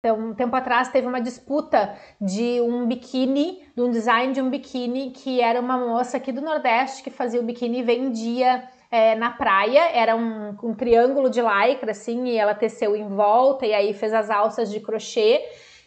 Então, um tempo atrás teve uma disputa de um biquíni, de um design de um biquíni, que era uma moça aqui do Nordeste que fazia o biquíni e vendia é, na praia. Era um, um triângulo de lycra, assim, e ela teceu em volta e aí fez as alças de crochê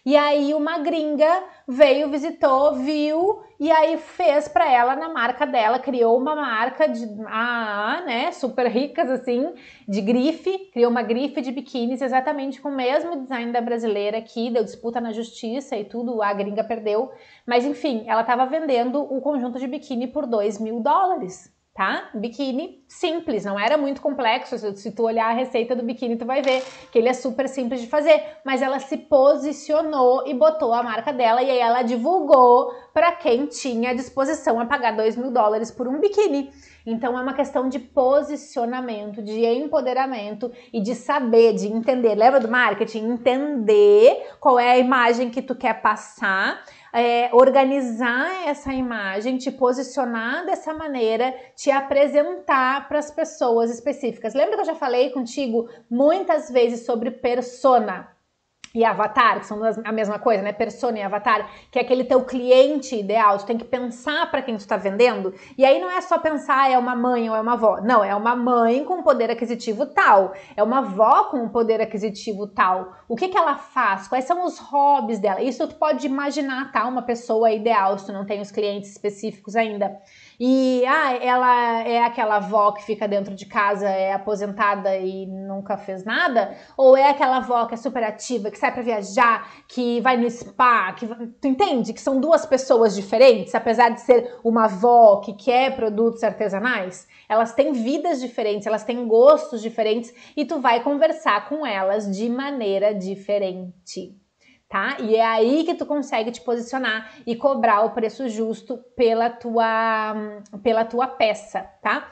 e aí uma gringa veio, visitou, viu e aí fez para ela na marca dela, criou uma marca de ah, né, super ricas assim, de grife, criou uma grife de biquínis exatamente com o mesmo design da brasileira que deu disputa na justiça e tudo, a gringa perdeu, mas enfim, ela estava vendendo o conjunto de biquíni por 2 mil dólares tá? Biquíni simples, não era muito complexo. Se tu olhar a receita do biquíni, tu vai ver que ele é super simples de fazer. Mas ela se posicionou e botou a marca dela e aí ela divulgou para quem tinha disposição a pagar 2 mil dólares por um biquíni. Então é uma questão de posicionamento, de empoderamento e de saber, de entender. Lembra do marketing? Entender qual é a imagem que tu quer passar, é, organizar essa imagem, te posicionar dessa maneira, te apresentar para as pessoas específicas. Lembra que eu já falei contigo muitas vezes sobre persona? e avatar, que são a mesma coisa, né? Persona e avatar, que é aquele teu cliente ideal. Tu tem que pensar para quem tu está vendendo. E aí não é só pensar é uma mãe ou é uma avó. Não, é uma mãe com poder aquisitivo tal. É uma avó com poder aquisitivo tal. O que, que ela faz? Quais são os hobbies dela? Isso tu pode imaginar, tá? Uma pessoa ideal, se tu não tem os clientes específicos ainda. E ah, ela é aquela avó que fica dentro de casa, é aposentada e nunca fez nada? Ou é aquela avó que é super ativa, que sai para viajar, que vai no spa, que tu entende que são duas pessoas diferentes, apesar de ser uma avó que quer produtos artesanais, elas têm vidas diferentes, elas têm gostos diferentes e tu vai conversar com elas de maneira diferente. Tá? E é aí que tu consegue te posicionar e cobrar o preço justo pela tua pela tua peça, tá?